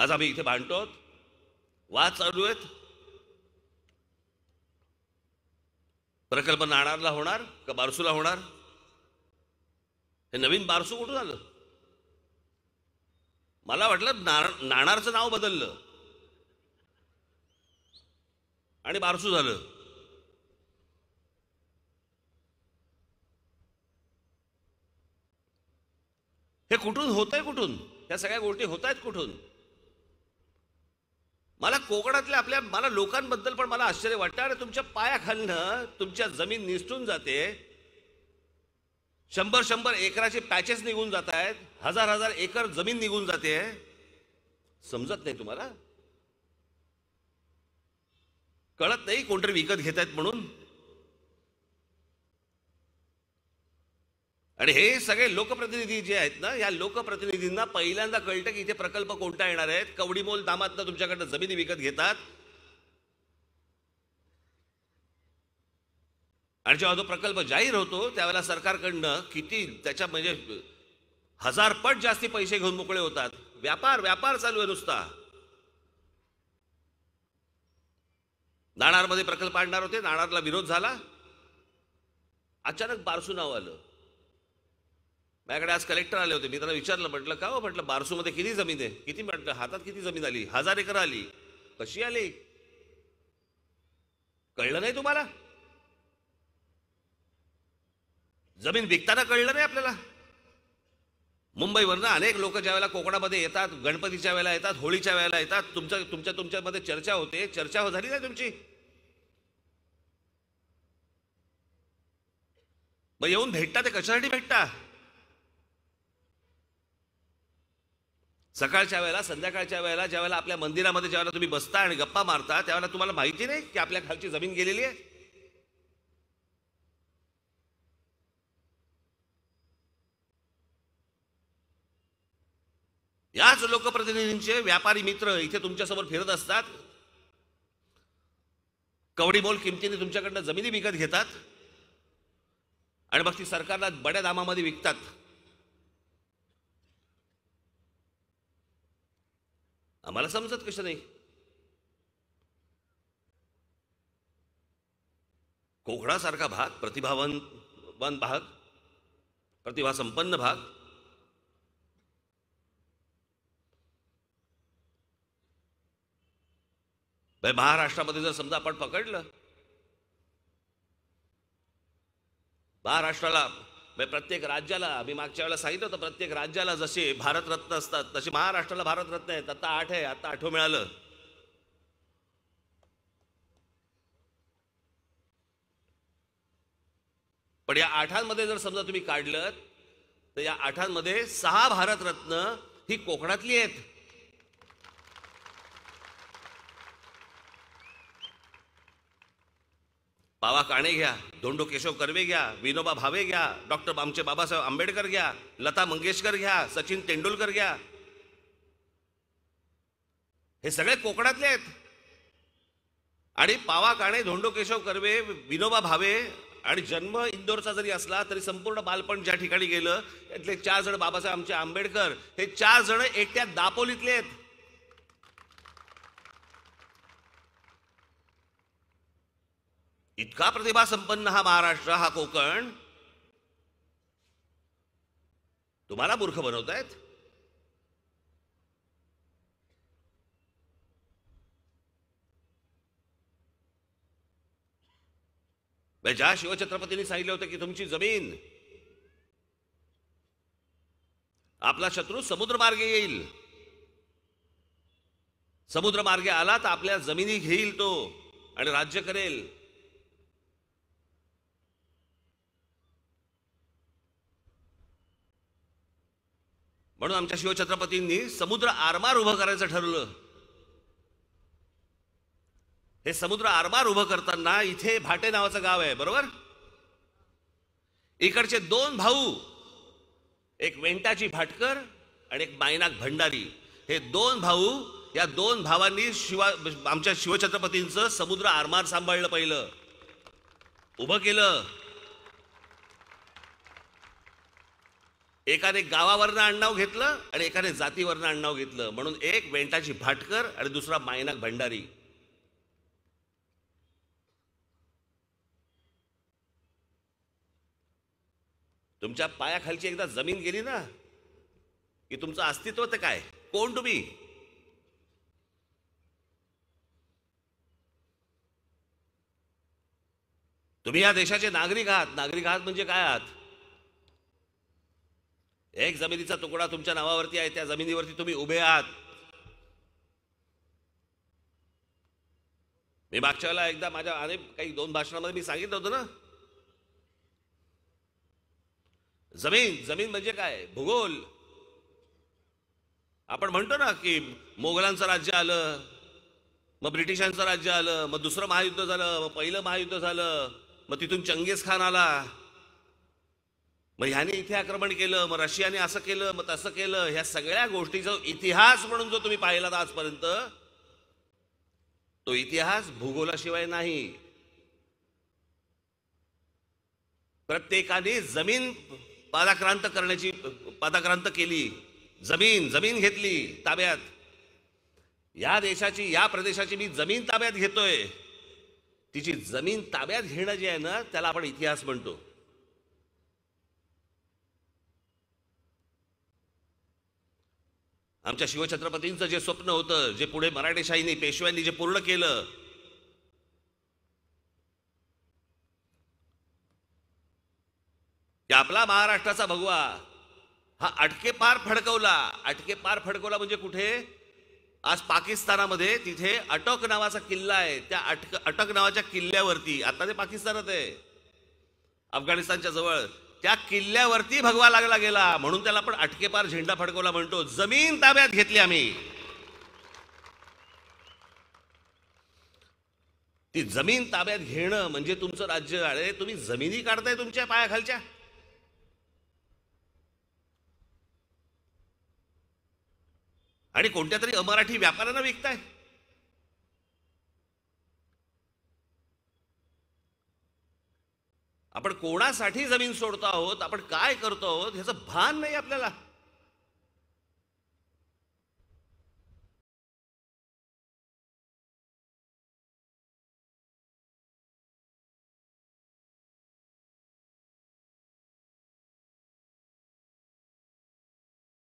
आज आम्ही इथे भांडतो वाद चालू आहेत प्रकल्प नाणारला होणार का बारसूला होणार हे नवीन बारसू कुठं झालं मला वाटलं नाणारचं नाव बदललं आणि बारसू झालं हे कुठून होत आहे कुठून या सगळ्या गोष्टी होत आहेत कुठून मला कोकणातल्या आपल्या मला लोकांबद्दल पण मला आश्चर्य वाटतं आणि तुमच्या पायाखालनं तुमच्या जमीन निसटून जाते शंभर शंभर एकराचे पॅचेस निघून जात आहेत हजार हजार एकर जमीन निघून जाते समजत नाही तुम्हाला कळत नाही कोणतरी विकत घेत आहेत म्हणून आणि हे सगळे लोकप्रतिनिधी जे आहेत ना या लोकप्रतिनिधींना पहिल्यांदा कळतं की इथे प्रकल्प कोणता येणार आहेत कवडीमोल दामातनं तुमच्याकडनं जमिनी विकत घेतात आणि जेव्हा जो प्रकल्प जाहीर होतो त्यावेळेला सरकारकडनं किती त्याच्या म्हणजे हजार पट जास्ती पैसे घेऊन मोकळे होतात व्यापार व्यापार चालू आहे नुसता नाणारमध्ये प्रकल्प आणणार होते नाणारला विरोध झाला अचानक बारसू नाव आलं माझ्याकडे आज कलेक्टर आले होते मी त्यांना विचारलं म्हटलं का हो म्हटलं बारसूमध्ये किती जमीन आहे किती म्हटलं हातात किती जमीन आली हजार एकर आली कशी आली कळलं नाही तुम्हाला जमीन विकताना कळलं नाही आपल्याला मुंबईवरनं अनेक लोक ज्या वेळेला कोकणामध्ये येतात गणपतीच्या वेळेला येतात होळीच्या वेळेला येतात तुमच्या तुमच्या तुमच्यामध्ये चर्चा होते चर्चा हो झाली नाही तुमची मग येऊन भेटता ते कशासाठी भेटता सकाळच्या वेळेला संध्याकाळच्या वेळेला ज्या वेळेला आपल्या मंदिरामध्ये ज्यावेळेला तुम्ही बसता आणि गप्पा मारता त्यावेळेला तुम्हाला माहिती नाही की आपल्या खालची जमीन गेलेली आहे याच लोकप्रतिनिधींचे व्यापारी मित्र इथे तुमच्यासमोर फिरत असतात कवडी मोल किमतीने तुमच्याकडनं जमिनी विकत घेतात आणि मग ती सरकारला बड्या दामामध्ये विकतात आम्हाला समजत कसं नाही कोकणासारखा भाग वन भाग प्रतिभा संपन्न भाग महाराष्ट्रामध्ये जर समजा आपण पकडलं महाराष्ट्राला म्हणजे प्रत्येक राज्याला मी मागच्या वेळेला सांगितलं होतं प्रत्येक राज्याला जसे भारतरत्न असतात तसे महाराष्ट्राला भारतरत्न आहेत आता आठ आहे आता आठव मिळालं पण या आठांमध्ये जर समजा तुम्ही काढलं तर या आठांमध्ये सहा भारतरत्न ही कोकणातली आहेत बाबा काणे घ्या धोंडो केशव कर्वे घ्या विनोबा भावे घ्या डॉक्टर आमचे बाबासाहेब आंबेडकर घ्या लता मंगेशकर घ्या सचिन तेंडुलकर घ्या हे सगळे कोकणातले आहेत आणि पावा काणे धोंडो केशव कर्वे विनोबा भावे आणि जन्म इंदोरचा जरी असला तरी संपूर्ण बालपण ज्या ठिकाणी गेलं त्यातले चार जण बाबासाहेब आमचे आंबेडकर हे चार जण एकट्या दापोलीतले आहेत इतका प्रतिभा संपन्न हा महाराष्ट्र हा कोकण तुम्हाला मूर्ख बनवतायत ज्या शिवछत्रपतींनी सांगितलं होतं की तुमची जमीन आपला शत्रू समुद्रमार्गे येईल समुद्रमार्गे आला तर आपल्या जमिनी घेईल तो आणि राज्य करेल म्हणून आमच्या शिवछत्रपतींनी समुद्र आरमार उभं करायचं ठरवलं हे समुद्र आरमार उभं करताना इथे भाटे नावाचं गाव आहे बरोबर इकडचे दोन भाऊ एक वेंटाची भाटकर आणि एक मायनाक भंडारी हे दोन भाऊ या दोन भावांनी शिवा आमच्या शिवछत्रपतींचं समुद्र आरमार सांभाळलं पहिलं उभं केलं एकाने गावावरनं अण्णाव घेतलं आणि एकाने जातीवरनं अण्णाव घेतलं म्हणून एक वेंटाची भाटकर आणि दुसरा मायनाक भंडारी तुमच्या पायाखालची एकदा जमीन गेली ना की तुमचं अस्तित्व तर काय कोण तुम्ही तुम्ही या देशाचे नागरिक आहात नागरिक आहात म्हणजे काय आहात एक जमिनीचा तुकडा तुमच्या नावावरती आहे त्या जमिनीवरती तुम्ही उभे आहात मी मागच्या वेळेला एकदा माझ्या अनेक काही दोन भाषणामध्ये मी सांगितलं होतं ना जमीन जमीन म्हणजे काय भूगोल आपण म्हणतो ना की मोगलांचं राज्य आलं मग ब्रिटिशांचं राज्य आलं मग दुसरं महायुद्ध झालं मग पहिलं महायुद्ध झालं मग तिथून चंगेज खान आला मग ह्याने इथे आक्रमण केलं मग रशियाने असं केलं मग तसं केलं ह्या सगळ्या गोष्टीचा इतिहास म्हणून जो तुम्ही पाहिला आजपर्यंत तो इतिहास भूगोलाशिवाय नाही प्रत्येकाने जमीन पादाक्रांत करण्याची पादाक्रांत केली जमीन जमीन घेतली ताब्यात या देशाची या प्रदेशाची मी जमीन ताब्यात घेतोय तिची जमीन ताब्यात घेणं जे आहे ना त्याला आपण इतिहास म्हणतो आमच्या शिवछत्रपतींचं जे स्वप्न होतं जे पुढे मराठेशाहीने पेशव्यांनी जे पूर्ण केलं की आपला महाराष्ट्राचा भगवा हा अटके पार फडकवला अटके पार फडकवला म्हणजे कुठे आज पाकिस्तानामध्ये तिथे अटक नावाचा किल्ला आहे त्या अटक अटक नावाच्या किल्ल्यावरती आता ते पाकिस्तानात आहे अफगाणिस्तानच्या जवळ त्या किल्ल्यावरती भगवा लागला गेला म्हणून त्याला आपण अटकेपार झेंडा फडकवला म्हणतो जमीन ताब्यात घेतली आम्ही ती जमीन ताब्यात घेणं म्हणजे तुमचं राज्य अरे तुम्ही जमिनी काढताय तुमच्या पायाखालच्या आणि कोणत्या तरी अमराठी व्यापाऱ्यांना विकताय कोणासाठी जमीन सोडतो आहोत आपण काय करतो आहोत ह्याचं भान नाही आपल्याला